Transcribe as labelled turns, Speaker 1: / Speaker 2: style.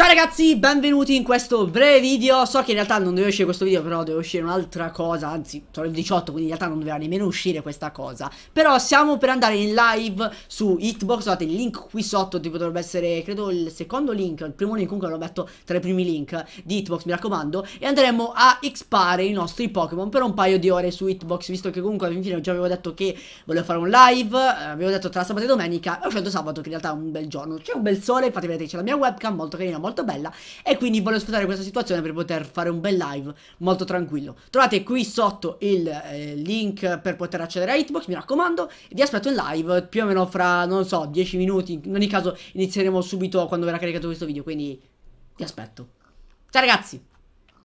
Speaker 1: Ciao ragazzi, benvenuti in questo breve video So che in realtà non doveva uscire questo video Però doveva uscire un'altra cosa Anzi, sono il 18 quindi in realtà non doveva nemmeno uscire questa cosa Però siamo per andare in live su Hitbox Guardate, il link qui sotto tipo, dovrebbe essere, credo, il secondo link Il primo link comunque l'ho metto tra i primi link di Hitbox, mi raccomando E andremo a expare i nostri Pokémon per un paio di ore su Hitbox Visto che comunque infine già avevo detto che volevo fare un live eh, Avevo detto tra sabato e domenica E ho scelto sabato che in realtà è un bel giorno C'è un bel sole, infatti vedete c'è la mia webcam molto carina, molto molto bella e quindi voglio sfruttare questa situazione per poter fare un bel live molto tranquillo. Trovate qui sotto il eh, link per poter accedere a Hitbox, mi raccomando, vi aspetto in live più o meno fra, non so, 10 minuti, in ogni caso inizieremo subito quando verrà caricato questo video, quindi ti aspetto. Ciao ragazzi!